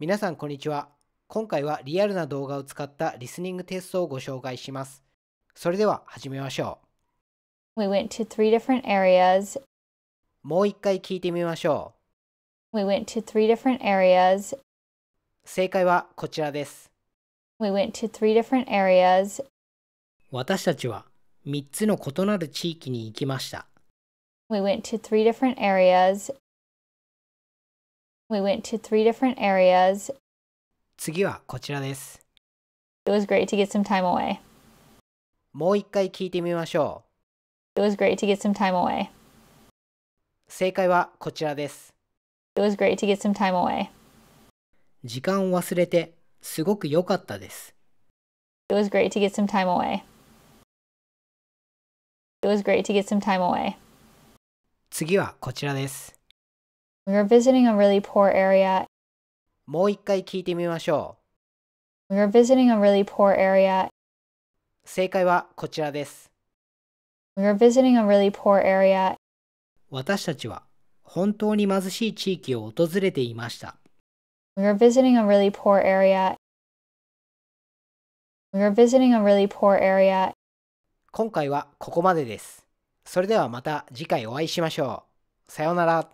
皆さんこんにちは。今回はリアルな動画を使ったリスニングテストをご紹介します。それでは始めましょう。We went to three different areas. もう一回聞いてみましょう。We went to three different areas. 正解はこちらです。We went to three different areas. 私たちは3つの異なる地域に行きました。We went to three different areas. We went to three different areas. 次はこちらです。It was great to get some time away. もう一回聞いてみましょう。It was great to get some time away. 正解はこちらです。It was great to get some time away. 時間を忘れてすごく良かったです。It was great to get some time away. It was great to get some time away. 次はこちらです。We're visiting a really poor area. もう一回聞いてみましょう。We're visiting a really poor area. 正解はこちらです。We're visiting a really poor area. 私たちは本当に貧しい地域を訪れていました。We're visiting a really poor area. We're visiting a really poor area. 今回はここまでです。それではまた次回お会いしましょう。さようなら。